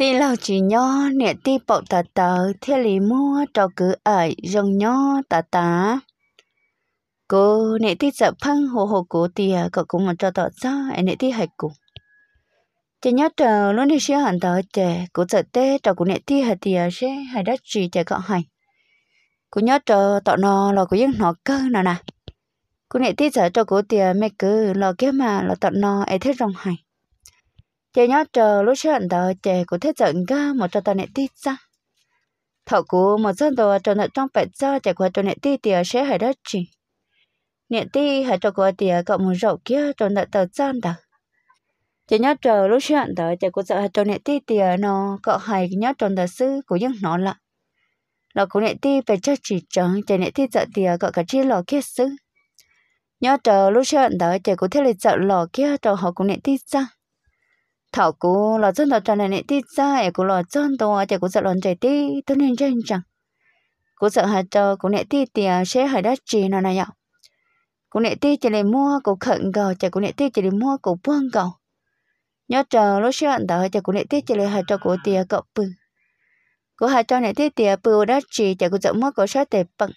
tì lâu chỉ nhó, nè tì bọc tờ tờ thế lì mua cho cứ ở dòng nhó tà tà cô nè tì sợ phăng hồ hồ cố tìa cậu cũng mà cho tỏ ra em nè tì hạch cùng chị nhó chờ luôn đi xe hẳn tờ trẻ cô sợ tê trò của nè tì hạch tìa xe hay đất trì trẻ cậu hành cô nhó chờ tọ nò, là cô yên nó cơ nào nè cô nè tì sợ cho cô tìa mẹ cứ lo kia mà là tọ nò, em thích rồng hành chị nhớ chờ lúc chuyện đó chị cũng thấy giận ga một trò tao nệ tít ra thọ cú một dân đồ cho nợ trong bẹt ra chị qua cho nệ ti thì sẽ hay đất chỉ nệ ti hay cho qua thì cậu một rậu kia cho nợ tờ gian đó chỉ nhớ chờ lúc chuyện đó chị cũng sợ cho nệ ti thì nó cậu hay nhớ cho nợ sư của những nó lạ là của nệ ti phải cho chỉ chờ chị nệ ti sợ thì cậu cả chi lò kia sư nhớ chờ lúc chuyện đó chị cũng thấy lịch sợ lò kia cho họ cũng nệ ti ra thảo cô là dân là trần này tí ra ấy cô là dân to thì cô sợ lần chạy tí tôi nên chân chẳng cô sợ hạt chờ cô nệ tí thì à, sẽ hơi đắt chỉ nào này ạ cô nệ tí chỉ để mua cô khẩn cầu chạy cô nệ tí chỉ để mua cô buông cầu nhớ chờ lúc xưa anh đợi chạy cô nệ tí chỉ để hạt trò cô tiền cậu bự cô hạt trò nệ tí tiề bự đắt chỉ chạy cô sợ mua cô sẽ để bận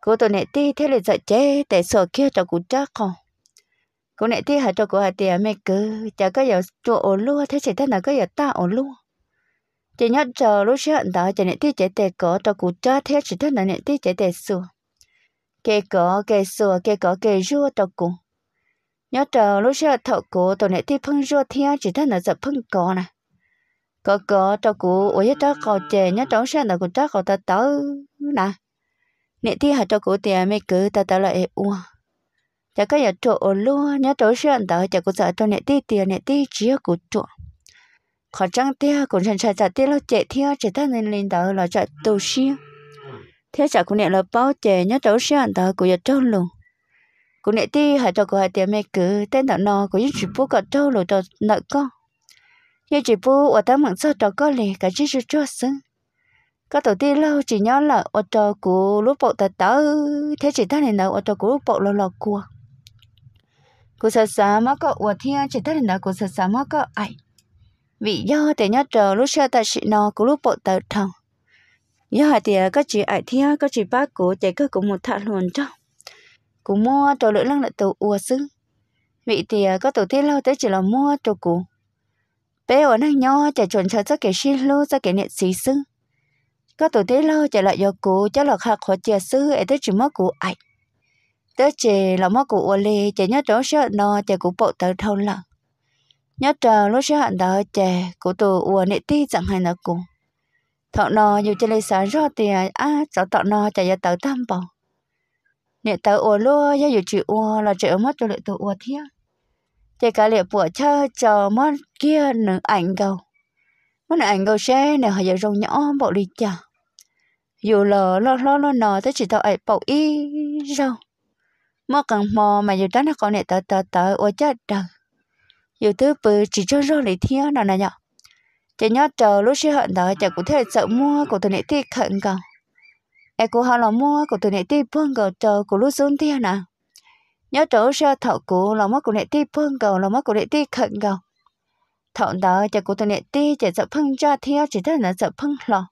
cô tôi nệ tí thế là sợ chết để sợ kia trò cô chắc không cô này thì hả cho cô hả tiền mẹ cứ chả có giờ chỗ ổn luôn thế chỉ thế nào có giờ ta ổn luôn chỉ nhớ chờ lúc chuyện đó chỉ này thì chỉ tiền có cho cụ cha thế chỉ thế nào này thì chỉ tiền sửa kê có kê sửa kê có kê rua cho cụ nhớ chờ lúc chuyện thọ cụ tổ này thì phân rua thế chỉ thế nào giờ phân có nè có có cho cụ ôi cho cậu chè nhớ trống sẽ nào cụ cha cậu ta tới nè nè thì hả cho cụ tiền mẹ cứ ta ta lại uổng chả cái giờ chỗ luôn nhớ chỗ chuyện đó chả có sợ cho nè tí tiền nè tí chia của chỗ khó trăng tia cũng chẳng sợ chả tia lo chạy theo chỉ ta nên lên đó là chạy tù xia thế chả cũng nè là bao chè nhớ chỗ chuyện đó cũng giờ chỗ luôn cũng nè tí hai chỗ cô hai tiền mẹ cứ tên đó nó cũng chỉ bố cả chỗ luôn cho nợ con như chỉ bố ở tấm mặn sao cho con lì cả chỉ cho sướng các tổ tiên lâu chỉ nhớ là ô tô của lúc bộ tật tớ thế chỉ ta này nào ô tô của lúc bộ lâu lâu cua cô sợ xa mà có ủa thiên chỉ thấy là cô sợ xa mà có ai vì do thì nhớ chờ lúc xưa ta sĩ nó của lúc bộ tờ thằng nhớ hai thì ờ, có chỉ ai thiên có chỉ bác của chạy cơ cũng một thạ luôn cho cũng mua cho lưỡi lăng lại tàu ủa xứ vị thì ờ, có tổ tiên lâu tới chỉ là mua cho cũ bé ở năng nho chạy chuẩn chờ cho kẻ xin lô cho kẻ niệm sĩ xứ có tổ tiên lâu chạy lại do cũ cho lọt hạt khó chia xứ ấy tới chỉ mất cũ ảnh tớ chỉ là mất của ô li chỉ nhớ chỗ sợ nó chỉ cụ bộ tớ thôn là nhớ chờ lúc sợ hẳn đó chỉ của tù ua nị ti chẳng hay nó cụ thọ nó dù chỉ lấy sáng rõ thì à cháu thọ nó chỉ giờ tớ tam bỏ nị tớ ua lúa giờ dù chỉ ua là chỉ ở mất cho lệ tụ ua thiếc chỉ cả lệ bùa cho chờ mất kia nửa ảnh cầu mất ảnh cầu xe này họ giờ rồng nhỏ bộ đi chả dù lờ lo lo lo nó tới chỉ tao ấy bầu y rồng mơ cần mò mà dù đó nó còn này tờ tờ tờ ô chết trời dù thứ bự chỉ cho rô lý thiên nào này nhở chỉ nhớ chờ lúc xí hận đó chả cũng thể sợ mua của tụi này thì khẩn cầu em cũng họ là mua của tụi này thì buông cầu chờ của lúc xuống thiên nào nhớ trở sơ thọ cũ là mất của này ti phương cầu là mất của này ti khẩn cầu thọ đó chả của tụi này ti chỉ sợ phăng ra thiên chỉ thế là sợ phăng lò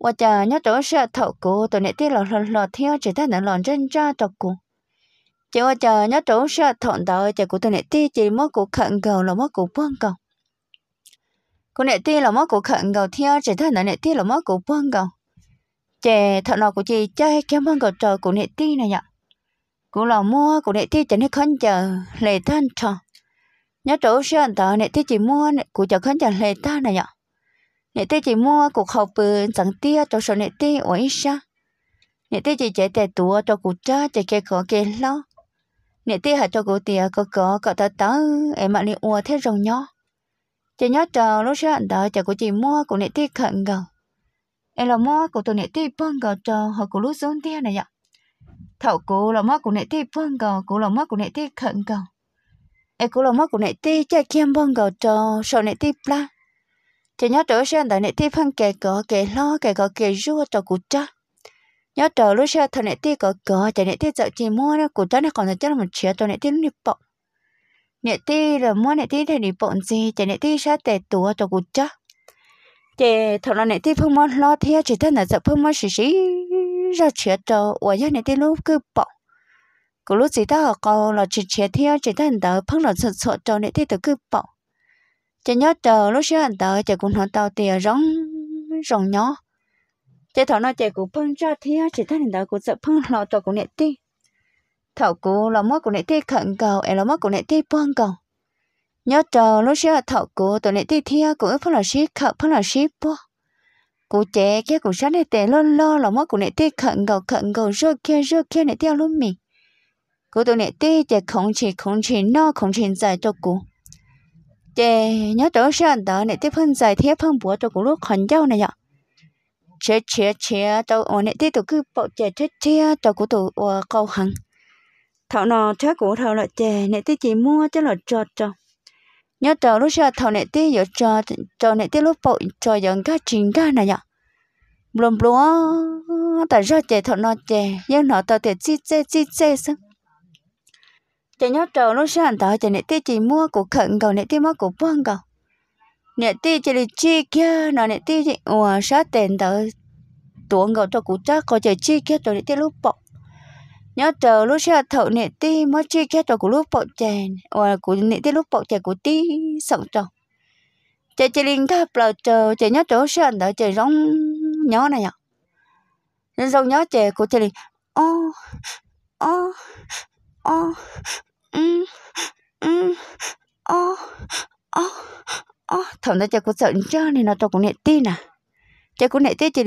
và chờ nhớ trở sơ thọ cũ tụi này ti lò lò lò thiên chỉ thế là lò chân ra thọ cũ chỉ có chờ nhớ trốn sẽ thọn đó chờ của tôi này ti chỉ mất của khẩn cầu là mất của buông cầu của này ti là mất của khẩn cầu theo chỉ thân này ti là mất của buông cầu chè thợ nào của chị chơi kéo mong cầu trời của này ti này nhở của lò mua của này ti chỉ nên khấn chờ lệ thân trò nhớ trốn sợ đó này ti chỉ mua của chờ khấn chờ lệ ta này nhở này tê chỉ mua cuộc họp bự chẳng tia cho số này tê ổi sa này tê chỉ chạy tè tua cho cụ cha chạy kẹt khó kẹt lo nè tê hạt cho cô tía cô có cậu ta tớ em mà nè ua thế rồng nhó chị nhớ chờ lúc sáng anh đợi chờ cô chị mua cô nè tê khẩn gầu em là mua vâng cô tôi nè tê bông gầu chờ họ cô lúc xuống tía này ạ thảo cô là mua cô nè tê bông gầu cô là mua cô nè tê khẩn gầu em cô là mua cô nè tê chạy kiêm bông gầu chờ sợ nè tê la chị nhớ trở sáng đợi nè tê phân kẻ cỏ kẻ lo kẻ cỏ kẻ rua cho cô chắc nhớ trở lúc xưa thằng này tí có cờ thằng này tí chợ chỉ mua nó cũng chắc nó còn là chắc là một chiếc tôi này tí nó đi bọc này tí là mua này tí thằng đi bọc gì thằng này tí sát tệ tuổi tôi cũng chắc thì thằng là này tí phương mua lo thì chỉ thân là dạo phương mua xí xí ra triệu cho ủa nhớ này tí lúc cứ bọc cứ lúc gì ta có là chỉ triệu thì chỉ thân đó phương là sợ sợ cho này tí tôi cứ bọc chỉ nhớ trở lúc xưa anh đó chỉ cũng họ tao tiền rong rong nhỏ chế thảo nó chạy cũng phân ra thì chỉ thay nên đó cũng sợ phân lò tàu cũng nẹt ti thảo cũng lò mất cũng nẹt ti khẩn cầu em lò mất cũng nẹt ti phân cầu nhớ chờ lúc xưa thảo cũng tàu nẹt ti thì cũng phân là xí khẩn phân là xí bông cụ chế kia cũng sáng này tệ lo lo lò mất cũng nẹt ti khẩn cầu khẩn cầu rồi kia rồi kia nẹt đi luôn mình cụ tàu nẹt ti chạy không chỉ không chỉ nó không chỉ giải cho cụ chế nhớ chờ xưa đó nẹt ti phân giải thiết phân búa cho cụ lúc khẩn giao này nhở chế chế chế tàu ổn định tiếp tục cứ bộ chế chế chế tàu của tụ ờ, câu hằng thảo nọ chế của thảo là chế này tiếp chỉ mua cho là cho cho nhớ tàu lúc xưa thảo này tiếp giờ cho cho này tiếp lúc bộ cho dọn cái chín cái này nhở blum blum tại ra chế thảo nọ chế nhưng nọ tàu tiền chi chế chi chế xong chế nhớ tàu lúc xưa tàu chế này tiếp chỉ mua của khẩn cầu này tiếp mua của bông cầu nè ti chỉ là chi kia nó nè ti chỉ ủa sao tiền tờ tuồng gạo cho cụ chắc có chơi chi kia cho nè ti lúc bọc nhớ chờ lúc xe thợ nè ti mới chi kia cho cụ lúc bọc chèn ủa cụ nè ti lúc bọc chèn cụ ti sợ cho chơi chơi linh tháp là chờ chơi nhớ chỗ xe đợi chơi rong nhớ này nhở nên rong nhớ chơi của chơi liền ô ô ô ừ ừ ô ô ó thằng ta chơi có sợ cho nên nó tôi cũng nệ tin à chả cũng nệ tin chỉ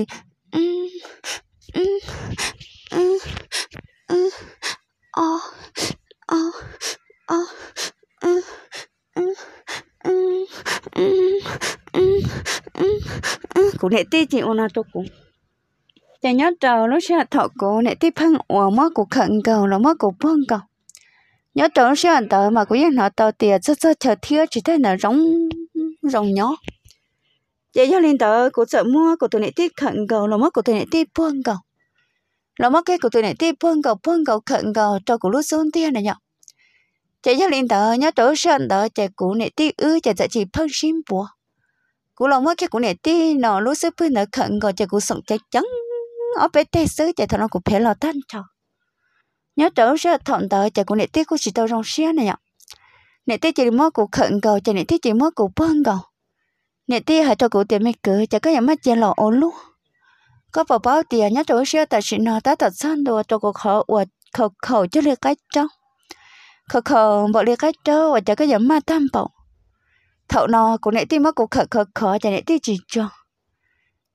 ó ó ó cũng nhẹ tin chỉ ô nó tao cũng chả nhớ trầu nó sẽ thọ cổ nhẹ tin phăng ủa mất cổ khẩn cầu nó mất cổ phăng cầu nhớ trầu nó sẽ tới mà cũng nhớ nó tao tiền rất rất chờ thiếu chỉ thấy nó giống rong nhỏ vậy cho linh tờ của sợ mua của tụi này tiếp khẩn cầu là mất của tụi này tiếp phương cầu là mất cái của tụi này tiếp phương cầu phương cầu khẩn cầu cho cổ lúa xuống tiên này nhở chạy cho linh tờ nhớ chỗ sân tờ chạy của này tiếp ư chạy chạy chỉ phân xin bùa cổ là mất cái của này tiếp nó lúa xuống phương nở khẩn cầu chạy của sống chạy chấn ở bên tây xứ chạy thằng nó cũng phải lo tan cho nhớ chỗ sân thọn tờ chạy của này tiếp cổ chỉ tao rong xia này nhở nè tí chỉ mất cụ khẩn cầu cho nè tí chỉ mất cụ bơn cầu nè tí hãy cho cụ tiền mấy cửa cho có nhà mất tiền lò ổn luôn có bảo bảo tiền à, nhớ chỗ xe ta sự nó ta thật san đồ cho cụ khẩu uột khẩu khẩu cho liệt cách trong khẩu khẩu bỏ liệt cái trong và cho có nhà mất tam bảo thậu nó cụ nè tí mất cụ khẩn khẩu khẩu cho nè tí chỉ cho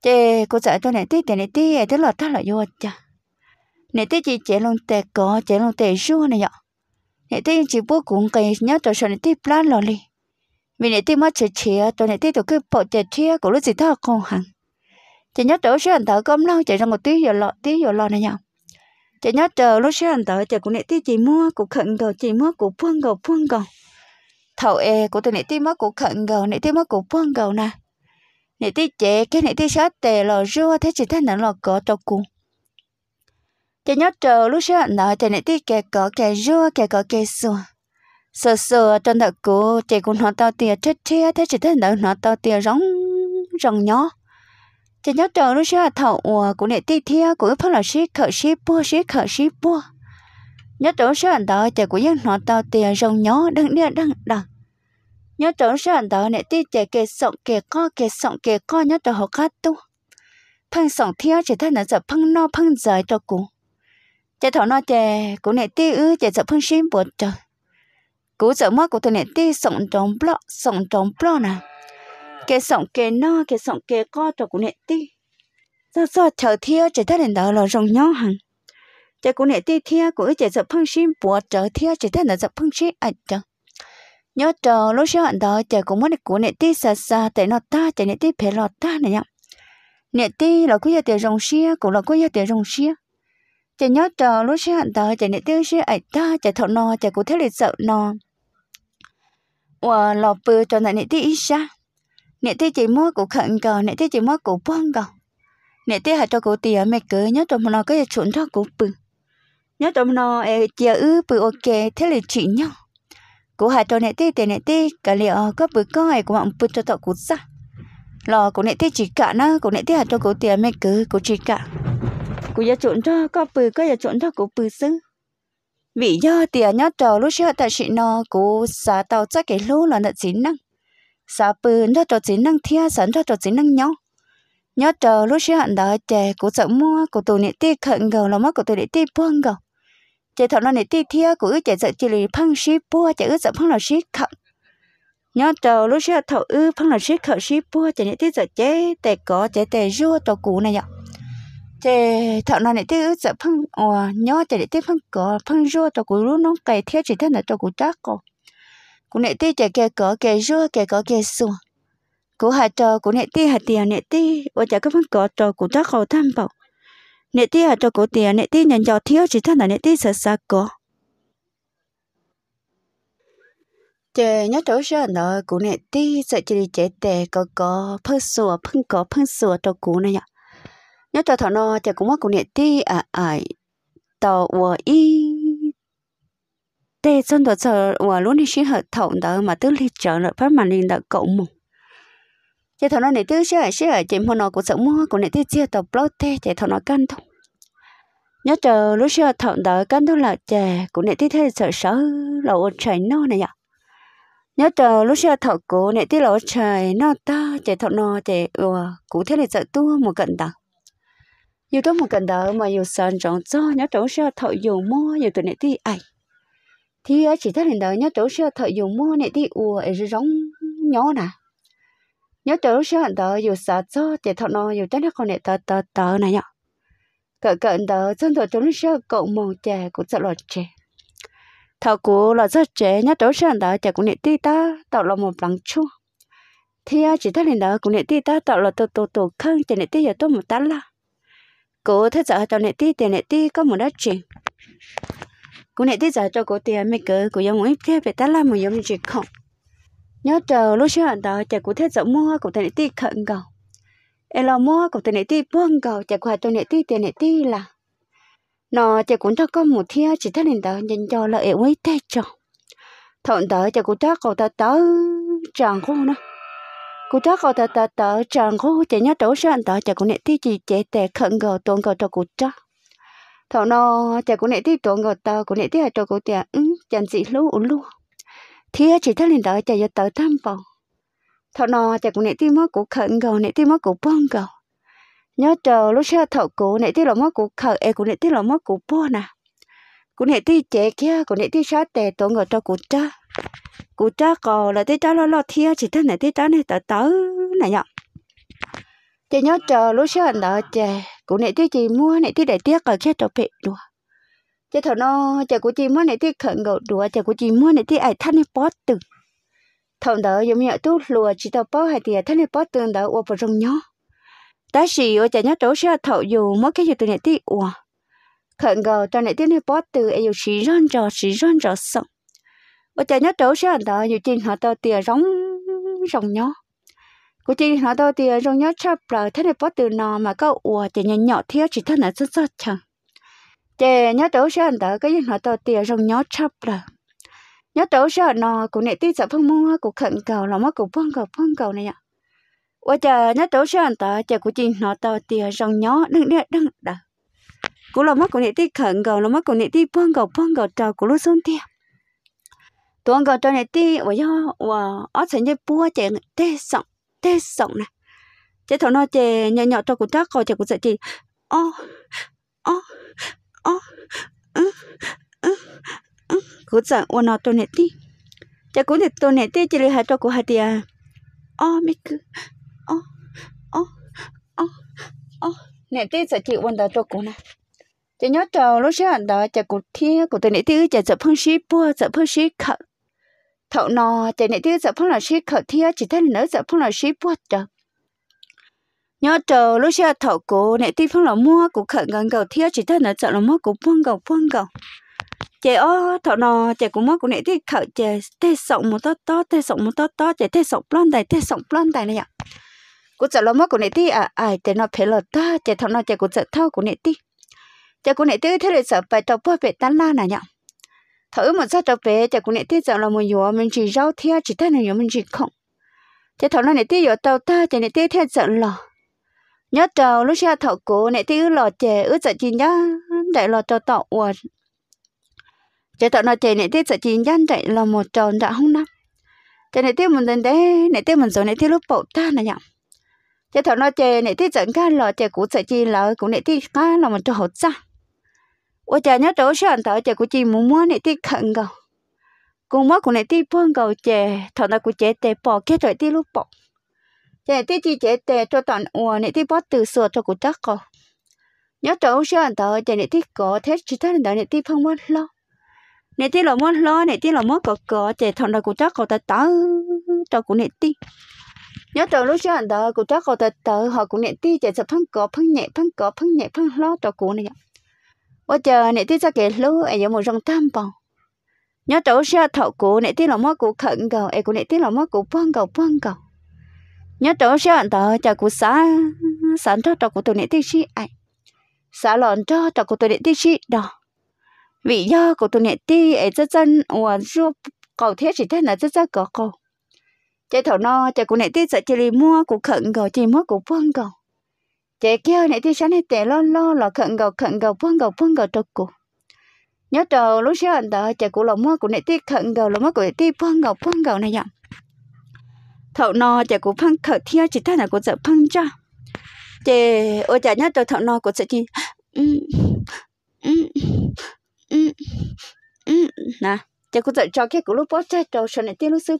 chị cụ sợ cho nè tí tiền nè tí à, tức là ta là vô cha nè tí chỉ chế luôn tệ có chế luôn tệ xua này nhở nè tê chỉ bố cũng cái nhớ cho sợ nè tê plan lo li vì nè tê mất chơi chia cho nè tê tụi cứ bỏ chơi chia của lúc gì đó con hẳn chỉ nhớ chỗ sẽ anh thở cơm lâu chạy ra một tí giờ lọ tí giờ lọ này nhau chỉ nhớ chờ lúc sẽ anh thở chờ của nè tê chỉ mua của khẩn cầu chỉ mua của phương cầu phương cầu thầu e của tụi nè tê mất của khẩn cầu nè tê mất của phương cầu nè nè tê chế cái nè tê sát tè lò rua thế chỉ thế nè lò cỏ cho cùng cái nhớ trâu lúc xưa nó thì nãy tí kẻ có kẻ rua kẻ có kẻ xua sờ sờ trong đầu cũ chị cũng nói tao tiền chết chia thế chỉ thấy nó nói tao tiền rong rong nhỏ chị nhớ trâu lúc xưa thầu ủa cũng nãy tí thia cũng phát là ship khởi ship bua ship khởi ship bua nhớ chỗ sơ đó chị cũng dân nói tao tiền rong nhỏ đừng đi đừng đừng nhớ chỗ sơ đó nãy tí chị kẻ sọng kẻ co kẻ sọng kẻ co nhớ chỗ họ khát tu phăng sọng thia chỉ thấy nó giờ phăng no phăng dài cho cũ chè thọ nó chè cũng nè tí ư chè sợ phun xin bột trời cú sợ mất của tôi nè tí sống trong bọ sống trong bọ nè cái sống cái nó cái sống cái co cho của nè tí do do chờ thiêu chè thế này đó là rồng nhau hằng chè của nè tí thiêu của chè sợ phun xin bột trời thiêu chè thế này sợ phun xin ảnh trời nhớ chờ lúc xưa anh đó chè cũng mất được của nè tí xa xa tại nó ta chè nè tí phải lọt ta này nhá nè tí là cứ giờ tiền rồng xia cũng là cứ giờ tiền rồng xia chỉ nhớ chờ lúc xí hạn tờ chỉ nị tiêu xí ấy ta chỉ thọ no chỉ cụ thế lịch sợ no và lò bự cho nị nị tiêu ít xa nị tiêu chỉ mua cụ khẩn cờ nị tiêu chỉ mua cụ bông cờ nị tiêu hạt cho cụ tiền mẹ cứ nhớ cho mình nó cái chuyện cho cụ bự nhớ cho mình nó ấy chia ư bự ok thế lịch chỉ nhau cụ hạt cho nị tiêu tiền nị tiêu cả liệu có bự coi ấy của ông cho tao cụ ra lò cụ nị tiêu chỉ cả nó cụ nị tiêu hạt cho cụ tiền mẹ cứ cụ chỉ cả cú cú cho cho bự bự vì do tiền nhát trò lúc xưa ta chị nó cú xả tàu chắc cái lô là nợ chín năng xả bự nó trò chín năng thia sẵn cho trò chín năng nhau nhát trò lúc xưa hạn đó chè cú sợ mua cú tụ nị tê khẩn gầu là mất cú tụ nị tê buông gầu chè thọ nó nị tê thia cố ư chè sợ chỉ lì phăng xí bua chè ư sợ phăng là xí khẩn nhát trò lúc xưa thầu ư phăng là xí khẩn xí bua chè nị tê sợ chè tè có chè tè rua tàu cũ này nhở chế thợ nó này thứ giờ phăng ờ nhớ chế để thứ phăng cỏ phăng rô tao cũng luôn nó cày thiết chỉ thân là tao cũng chắc cô cũng này thứ chế kẻ cỏ kẻ rô kẻ cỏ kẻ xua cũng hạt trò cũng này thứ hạt tiền này thứ ở chế các phăng cỏ trò cũng chắc cầu tham bảo này thứ hạt trò cũng tiền này thứ nhận cho thiếu chỉ thân là này thứ sợ sợ cỏ chế nhớ chỗ sợ nó cũng này thứ sợ chỉ để chế tè cỏ cỏ phăng sủa phăng cỏ phăng sủa tao cũng này nhở nhớ cho thọ nó thì cũng mất cũng nhẹ tí à à tàu của y để chân đồ chờ của luôn đi xin hợp thọng đó mà tức lịch chờ lợi phát mà hình đã cộng mùng chỉ thọ nó này tức sẽ sẽ trên một nó cũng sợ mua cũng này tiếc chia tàu blog thế chỉ thọ nó căn thôi nhớ chờ lúc xưa thọ đó căn thôi là chè cũng này tiếc thế sợ sợ lẩu trời nó này ạ nhớ chờ lúc xưa thọ cố này tiếc lẩu trời nó ta chỉ thọ nó chỉ ừ cũng thế này sợ tua một cận đằng một mà cho, nhớ chỗ sẽ thợ dùng mua nhiều tụi này thì ai thì ở chỉ thấy đến đó nhớ chỗ sẽ thợ dùng mua này thì ua ấy giống nhớ nè nhớ chỗ sẽ hẳn đó dù sợ cho để thợ nó dù chắc nó còn này tờ tờ tờ này nhở cỡ cỡ đó chân thợ chỗ sẽ cậu mong trẻ cũng sợ lọt trẻ thợ cũ là rất trẻ nhớ chỗ sẽ hẳn đó trẻ cũng này thì ta tạo là một lăng chua thì chỉ thấy đến đó cũng này thì ta tạo là tổ tổ tổ khăn trẻ này thì giờ tôi một tá là cô thế giờ tao nè tí tiền nè tí có một đất chuyện cô nè tí giờ cho cô tiền mấy cỡ cô giống ít thế phải ta làm một giống chuyện không nhớ chờ lúc xưa anh ta chả cô thế giờ mua cô tiền nè tí khẩn cầu em lo mua cô tiền nè tí buông cầu chả qua cho nè tí tiền nè tí là nó chả cũng cho có một thia chỉ thế nên ta nhìn cho lợi ấy tết cho thọn tao chả cũng cho cậu ta tớ chẳng khô nữa cụ ta cậu ta ta ta chẳng có chế nhá tổ sản ta chả cụ nệ thi chỉ chế tè khẩn gờ tôn gờ cho cụ ta thọ nó chả cụ nệ thi tôn gờ ta cụ nệ thi hai cho cụ tiền ừ chẳng gì lú ủ lú thì chỉ thấy liền tờ chạy giờ tờ tham vọng thọ nó chả cụ nệ thi mất cụ khẩn gờ nệ thi mất cụ bông gờ nhớ chờ lúc xưa thọ cụ nệ thi là mất cụ khẩn e cụ nệ thi là mất cụ bông nè cụ nệ thi chế kia cụ nệ thi sát tè tôn gờ cho cụ ta cụ cha cò là thế cha lo lo thia chỉ thân này thế cha này tớ tớ này nhở thế nhớ chờ lúc xưa đó chè cụ này thế chị mua này thế để tiếc ở kia cho bị đùa chè thằng nó chè cụ chị mua này thế khẩn gậu đùa chè cụ chị mua này thế ai thân này bó từ thằng đó giống như tú lùa chỉ tao bó hay thì thân này bó từ đó ôp vào rong nhó ta chỉ ở chè nhớ chỗ xưa thầu dù mất cái gì từ này thế uo khẩn gậu cho này thế này bó từ ai dù chỉ rón rò chỉ rón rò sống bây giờ nhớ trấu ăn đó như chuyện họ tao tiền rong rong nhó cô chị họ tao tiền rong nhó chắp là thế này bắt từ nò mà có ủa chị nhìn nhỏ thiếu chỉ thế này rất rất chẳng chị nhớ trấu ăn đó cái gì họ tao tiền rong nhó chắp là nhớ trấu ăn nò cô này tí sợ phong mua cô khẩn cầu là mắt cô phong cầu phong cầu này ạ ủa chờ nhớ trấu ăn đó chờ cô chị họ tao tiền rong nhó đừng đừng đừng đó cô là mắt cô này tí khẩn cầu là mắt cô này tí phong cầu phong cầu trào cô lúc xuống tiền tuần gọi cho này tí và do và ở trên cái búa chè tê sọng tê sọng nè chế thằng nó chè nhỏ nhỏ cho cụ trác coi chè cụ sẽ chỉ ô ô ô cụ sẽ ôn nó cho này tí chè cụ này tôi này tí chỉ là hai cho cụ hai tia ô mi cứ ô ô ô ô này tí sẽ chỉ ôn đó cho cụ nè chỉ nhớ trâu lúc sáng đó chè cụ thiên cụ tôi này tí chè sẽ phân xí bua sẽ phân xí khẩn thọ nò chạy nãy tiêu sợ phong là sĩ khởi thiê chỉ thân nữa sợ phong là sĩ buốt chờ nhớ chờ lúc xe thọ cố nãy tiêu phong là mua của khởi gần cầu thiê chỉ thấy nữa giờ là mua của phong cầu phong cầu chạy ô thọ nò chạy của mua của nãy tiêu khởi chạy tê sọng một to to tê sọng một to to chạy tê sọng plon tài tê sọng plon tài này ạ của giờ là mua của nãy tiêu à ai chạy nó phê lợt ta chạy thọ nò chạy của giờ thao của nãy tiêu chạy của nãy tiêu thế là sợ phải trâu bơ phải tan la này nhở thở ư một sao tập bé chả cũng nãy tiết dạo là một yếu mình chỉ rau thea chỉ ta này yếu mình chỉ không thế thở là nãy tiết yếu tàu ta chả nãy tiết theo dạo lò nhớ trầu lúc xa thở cố nãy tiết ư lò chè ư dạo chỉ nhá đại lò trầu tàu uẩn chả thở là chè nãy tiết dạo chỉ nhá đại lò một tròn đã không nắp chả nãy tiết một lần đấy nãy tiết một rồi nãy tiết lúc bậu ta này nhở, chả thở là chè nãy tiết dạo ca lò chè cũng dạo chỉ lò cũng nãy tiết ca lò một trầu hột ra 我家那早上头就估计母母你的啃狗，公母公你的碰狗姐，头那估计得 bỏ cái rồi đi lúc bỏ, 姐的 chị 姐得 cho toàn ua 你的 bỏ từ sửa cho cụ chắc cô, nhớ 早上头姐你的 có thế chỉ thấy đầu 你的 phong mất lo, 你的 lòng mất lo 你的 lòng mất có có 姐 thằng nào cụ chắc cô ta tớ cho cụ nhớ từ lúc sáng đó cụ chắc cô ta tớ họ cụ nhẹ ti chạy sập phăng cỏ phăng nhẹ phăng cỏ phăng nhẹ phăng lo cho cụ này 我 chờ nãy tí cho cái lú ấy giống một rong tam bông nhớ trâu xe thọ cụ nãy tí là mất cụ khẩn cầu ấy cũng nãy tí là mất cụ bông cầu bông cầu nhớ chỗ xe anh tao chờ cụ xã sản cho trâu cụ tôi nãy tí chi ấy xã lòn cho trâu cụ tôi nãy tí chi đó vì do cụ tôi nãy tí ấy rất chân ủa ruột cầu thiết chỉ thế là rất rất có cầu chơi thầu no chơi cụ nãy tí sẽ chơi mua cụ khẩn cầu chỉ mất cụ bông cầu chị kêu này thì sáng nay tệ lo lo là khẩn gầu khẩn gầu phun gầu phun gầu trục cụ nhớ trầu lúc xưa anh ta chị cụ lòng mua cụ này thì khẩn gầu lòng mua cụ này thì phương gầu phun gầu này nhở thậu no chị cụ phun khẩn thiếu chị ta là cụ sợ phun cho chị ôi chả nhớ trầu thậu no cụ sợ chị nè chị cụ sợ cho cái cụ lúc bó chơi trầu sợ này thì lúc xưa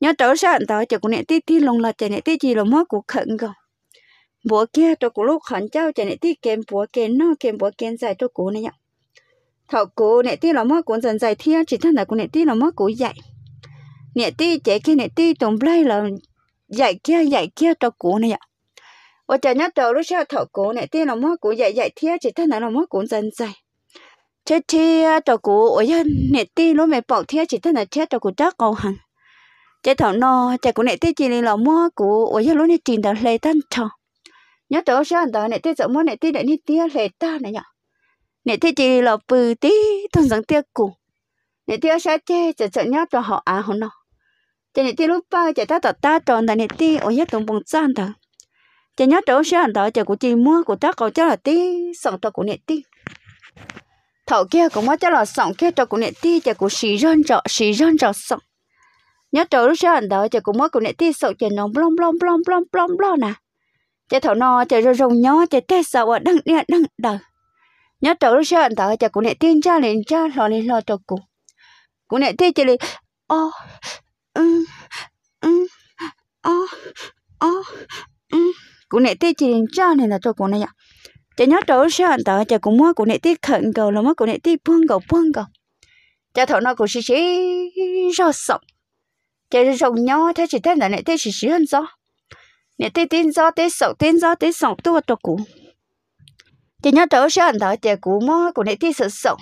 nhớ trầu xưa anh ta chị cụ này thì thì lòng là chị này thì gì lòng mua cụ khẩn gầu บัวแก่ตัวกูลูกขันเจ้าจะเนี่ยที่เกมบัวเกมนอกเกมบัวเกมใจตัวกูเนี่ยเถากูเนี่ยที่เราเมื่อกูสนใจเที่ยวจิตท่านแต่กูเนี่ยที่เราเมื่อกูใหญ่เนี่ยที่เจ๊แค่เนี่ยที่ตรงไล่เราใหญ่แก่ใหญ่แก่ตัวกูเนี่ยว่าจะเนี่ยตัวลูกเชี่ยวเถากูเนี่ยที่เราเมื่อกูใหญ่ใหญ่เที่ยวจิตท่านแต่เราเมื่อกูสนใจเชี่ยเชี่ยตัวกูโอ้ยเนี่ยที่รู้ไหมบอกเที่ยวจิตท่านแต่เชี่ยตัวกูจ้ากูหันเจ๊เถานอเจ๊กูเนี่ยที่จีนเราเมื่อกูโอ้ยรู้เนี่ยจีนแต่เลยตั้งชอ nhớ chỗ sơn đó này tê chỗ mua này tê đại ni tía lệ ta này nhở này tê chỉ là bự tí thằng rằng tía cũ này tía sẽ chê chợ chợ nhớ cho họ à họ nọ chợ này tê lúc ba chợ ta tọt ta tròn đại này tê ở nhớ tụng bông chan đó chợ nhớ chỗ sơn đó chợ của chị mua của ta cậu cho là tê sòng tao của này tê thầu kia cũng mất cho là sòng kia cho của này tê chợ của xì rơn trọ xì rơn trọ sòng nhớ chỗ lúc sơn đó chợ của mất của này tê sòng chợ nó blom blom blom blom blom blom nè chị thảo no, chị rồi rồng nhó chị tết sao à đăng đĩa đăng đờ nhớ trâu nó sợ tao chị cũng lại tiên cha liền cha lo liền lo cho cụ cũng lại tin chị liền ô ừ ừ ô ô ừ cũng lại tin chị liền cha liền là cho cụ này ạ chị nhớ trâu nó sợ tao chị cũng mua cũng lại tin khẩn cầu là mua cũng lại tin buông cầu buông cầu chị thảo no cũng xí xí rõ sọc chị rồi rồng nhó thế chị thế này thế xí xí hơn sao nè tê tin gió tê sầu tin gió tê sầu tua tua cũ chị nhớ tớ sẽ ăn đó chị cũ mó của nè tê sợ sầu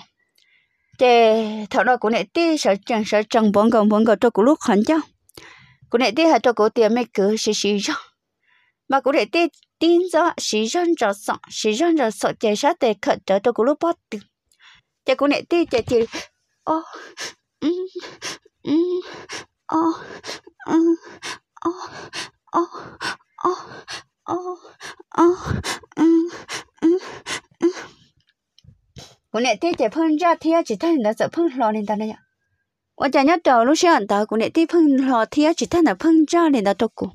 chị thọ đó của nè tê sợ chẳng sợ chẳng bóng gồng bóng gồng tua cũ lúc hẳn chứ của nè tê hay tua cũ tiền mấy cửa xì xì chứ mà của nè tê tin gió xì răn cho sợ xì răn cho sợ chị sẽ tê khẩn tớ tua cũ lúc bắt từ chị của nè tê chị chị ô ừ ừ ô ừ ô ô ô ô ô cũng nè tiếc chạy phun ra thia chỉ thân đã sợ phun lò nên ta này ạ và chả nhớ trầu lúc sáng ta cũng nè tiếc phun lò thia chỉ thân đã phun ra nên ta trục cụ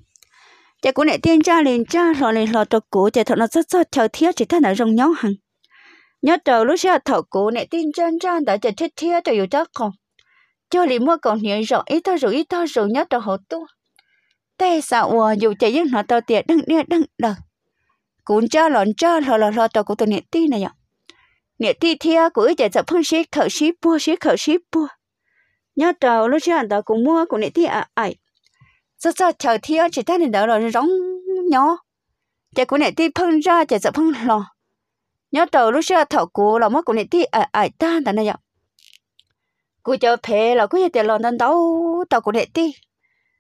chả cũng nè tiên ra liền ra lò liền lò trục cụ chả thọ nó rất rất chờ thia chỉ thân đã rong nhau hằng nhớ trầu lúc sáng thọ cụ nè tiên chân ra đã chả chết thia cho dù chắc còn cho liền mua còn nhẹ rõ ít ta rồi ít ta rồi nhớ trầu hậu tu tê sao ua dù chạy những nó tao tiệt đăng đĩa đăng đờ cũng cho lòn cho lò lò lò tao cũng tao niệm ti này nhở niệm ti thia của chạy dập phương ship khẩu ship bua ship khẩu ship bua nhớ tàu lúc trước tao cũng mua cũng niệm ti à ải sao sao chờ thia chỉ ta này đó rồi rong nhỏ chạy cũng niệm ti phương ra chạy dập phương lò nhớ tàu lúc trước thảo cú là mất cũng niệm ti à ải ta này nhở cú cho phê là cú chạy tiền lòn tao tao cũng niệm ti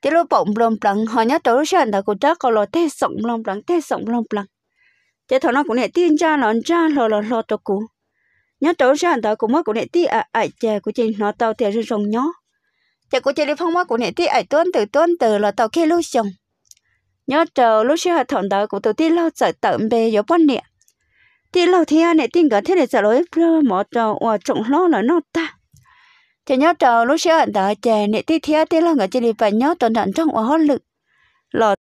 tí lô bọng lom plăng họ nhớ tổ tớ sẵn đã cô chắc có lo thế sống lom plăng thế sống lom plăng thế thằng nó cũng nè tin cha nó cha lo lo lo tớ nhớ tổ tớ sẵn đã cô mất cũng nè tí à à chè của chị nó tao thì rừng rồng nhó thế của chị đi phong mất cũng nè tí à tuân từ tuân từ là tao kia lô chồng nhớ chờ lúc xưa thằng đó của tổ tí lo sợ tận bề gió bắn nè tí lo thì anh này tin cả thế này sợ lỗi mỏ trò và trọng lo là nó ta chỉ nhớ trò lúc xưa anh ta chè nị tí thía tí là người chỉ đi phải nhớ tuần thận trong ổ lực lọt